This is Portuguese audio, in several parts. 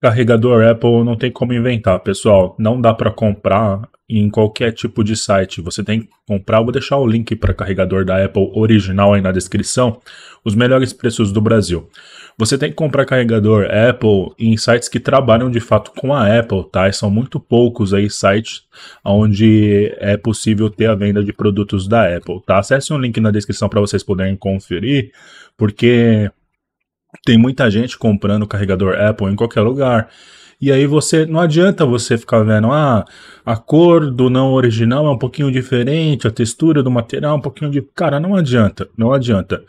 Carregador Apple não tem como inventar, pessoal. Não dá para comprar em qualquer tipo de site. Você tem que comprar. Vou deixar o link para carregador da Apple original aí na descrição. Os melhores preços do Brasil. Você tem que comprar carregador Apple em sites que trabalham de fato com a Apple, tá? E são muito poucos aí sites onde é possível ter a venda de produtos da Apple, tá? Acesse o um link na descrição para vocês poderem conferir, porque tem muita gente comprando carregador Apple em qualquer lugar. E aí você não adianta você ficar vendo, ah, a cor do não original é um pouquinho diferente, a textura do material é um pouquinho de, cara, não adianta, não adianta.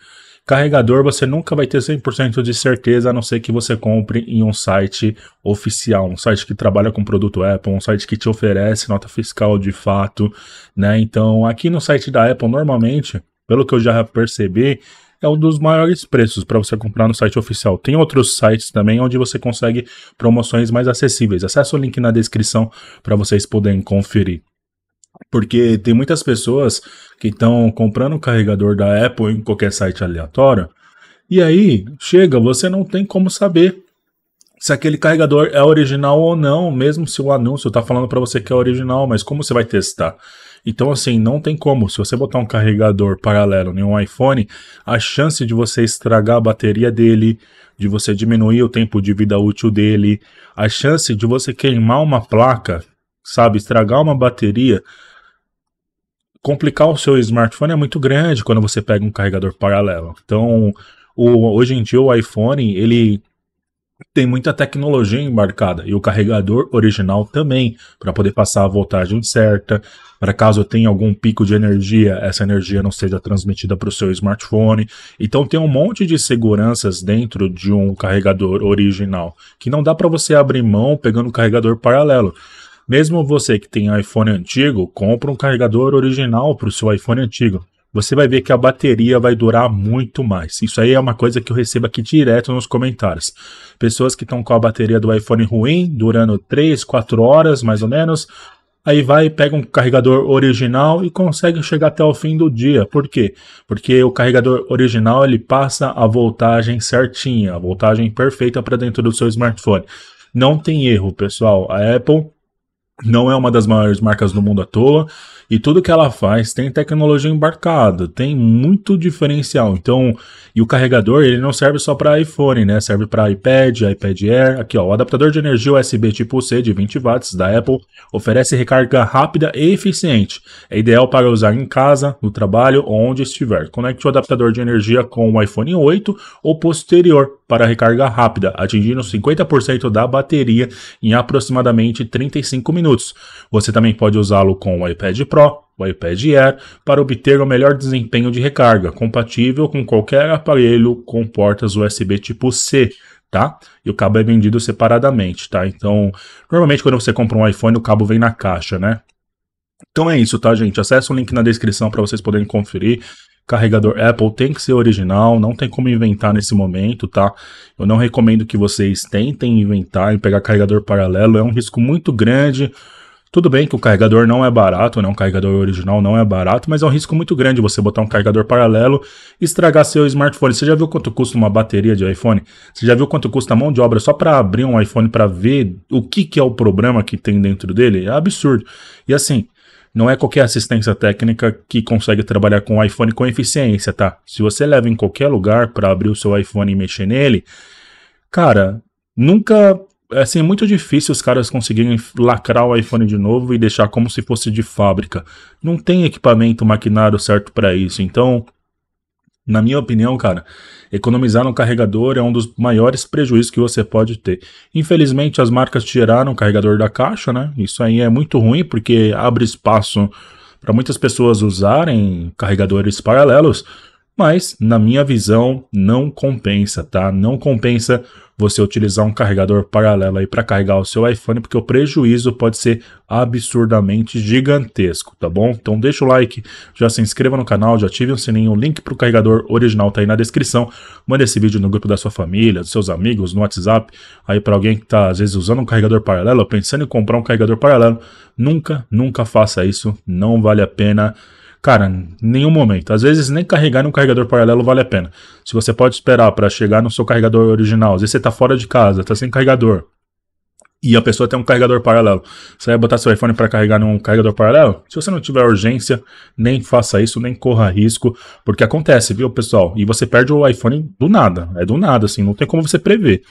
Carregador você nunca vai ter 100% de certeza, a não ser que você compre em um site oficial, um site que trabalha com produto Apple, um site que te oferece nota fiscal de fato, né? Então, aqui no site da Apple, normalmente, pelo que eu já percebi, é um dos maiores preços para você comprar no site oficial. Tem outros sites também onde você consegue promoções mais acessíveis. Acesse o link na descrição para vocês poderem conferir. Porque tem muitas pessoas que estão comprando o carregador da Apple em qualquer site aleatório. E aí, chega, você não tem como saber se aquele carregador é original ou não, mesmo se o anúncio está falando para você que é original, mas como você vai testar? Então, assim, não tem como. Se você botar um carregador paralelo em um iPhone, a chance de você estragar a bateria dele, de você diminuir o tempo de vida útil dele, a chance de você queimar uma placa, sabe, estragar uma bateria, complicar o seu smartphone é muito grande quando você pega um carregador paralelo. Então, o, hoje em dia o iPhone, ele tem muita tecnologia embarcada e o carregador original também, para poder passar a voltagem certa, para caso tenha algum pico de energia, essa energia não seja transmitida para o seu smartphone. Então tem um monte de seguranças dentro de um carregador original que não dá para você abrir mão pegando um carregador paralelo. Mesmo você que tem iPhone antigo, compra um carregador original para o seu iPhone antigo você vai ver que a bateria vai durar muito mais. Isso aí é uma coisa que eu recebo aqui direto nos comentários. Pessoas que estão com a bateria do iPhone ruim, durando 3, 4 horas mais ou menos, aí vai, pega um carregador original e consegue chegar até o fim do dia. Por quê? Porque o carregador original ele passa a voltagem certinha, a voltagem perfeita para dentro do seu smartphone. Não tem erro, pessoal. A Apple não é uma das maiores marcas do mundo à toa e tudo que ela faz tem tecnologia embarcada, tem muito diferencial. Então, e o carregador, ele não serve só para iPhone, né? Serve para iPad, iPad Air. Aqui, ó, o adaptador de energia USB tipo C de 20 watts da Apple oferece recarga rápida e eficiente. É ideal para usar em casa, no trabalho ou onde estiver. Conecte o adaptador de energia com o iPhone 8 ou posterior para recarga rápida, atingindo 50% da bateria em aproximadamente 35 minutos. Você também pode usá-lo com o iPad Pro, o iPad Air para obter o melhor desempenho de recarga, compatível com qualquer aparelho com portas USB tipo C, tá? E o cabo é vendido separadamente, tá? Então, normalmente quando você compra um iPhone, o cabo vem na caixa, né? Então é isso, tá, gente? Acesse o link na descrição para vocês poderem conferir carregador Apple tem que ser original, não tem como inventar nesse momento, tá? Eu não recomendo que vocês tentem inventar e pegar carregador paralelo, é um risco muito grande. Tudo bem que o carregador não é barato, né? Um carregador original não é barato, mas é um risco muito grande você botar um carregador paralelo e estragar seu smartphone. Você já viu quanto custa uma bateria de iPhone? Você já viu quanto custa a mão de obra só para abrir um iPhone para ver o que, que é o problema que tem dentro dele? É absurdo. E assim, não é qualquer assistência técnica que consegue trabalhar com o iPhone com eficiência, tá? Se você leva em qualquer lugar para abrir o seu iPhone e mexer nele, cara, nunca é assim, é muito difícil os caras conseguirem lacrar o iPhone de novo e deixar como se fosse de fábrica. Não tem equipamento maquinário certo para isso. Então, na minha opinião, cara, economizar no carregador é um dos maiores prejuízos que você pode ter. Infelizmente, as marcas tiraram o carregador da caixa, né? Isso aí é muito ruim porque abre espaço para muitas pessoas usarem carregadores paralelos mas na minha visão não compensa, tá? Não compensa você utilizar um carregador paralelo aí para carregar o seu iPhone, porque o prejuízo pode ser absurdamente gigantesco, tá bom? Então deixa o like, já se inscreva no canal, já ative o sininho, o link para o carregador original tá aí na descrição. Manda esse vídeo no grupo da sua família, dos seus amigos, no WhatsApp, aí para alguém que tá às vezes usando um carregador paralelo, pensando em comprar um carregador paralelo. Nunca, nunca faça isso, não vale a pena. Cara, nenhum momento. Às vezes nem carregar um carregador paralelo vale a pena. Se você pode esperar para chegar no seu carregador original, às vezes você tá fora de casa, tá sem carregador. E a pessoa tem um carregador paralelo. Você vai botar seu iPhone para carregar num carregador paralelo? Se você não tiver urgência, nem faça isso, nem corra risco, porque acontece, viu, pessoal? E você perde o iPhone do nada. É do nada, assim, não tem como você prever.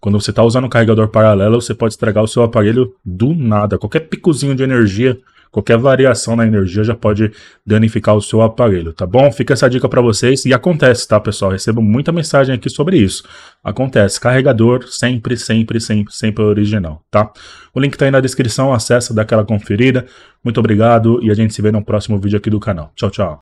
Quando você está usando um carregador paralelo, você pode estragar o seu aparelho do nada. Qualquer picozinho de energia Qualquer variação na energia já pode danificar o seu aparelho, tá bom? Fica essa dica para vocês e acontece, tá, pessoal? Recebo muita mensagem aqui sobre isso. Acontece, carregador sempre, sempre, sempre, sempre é original, tá? O link tá aí na descrição, acessa, dá aquela conferida. Muito obrigado e a gente se vê no próximo vídeo aqui do canal. Tchau, tchau.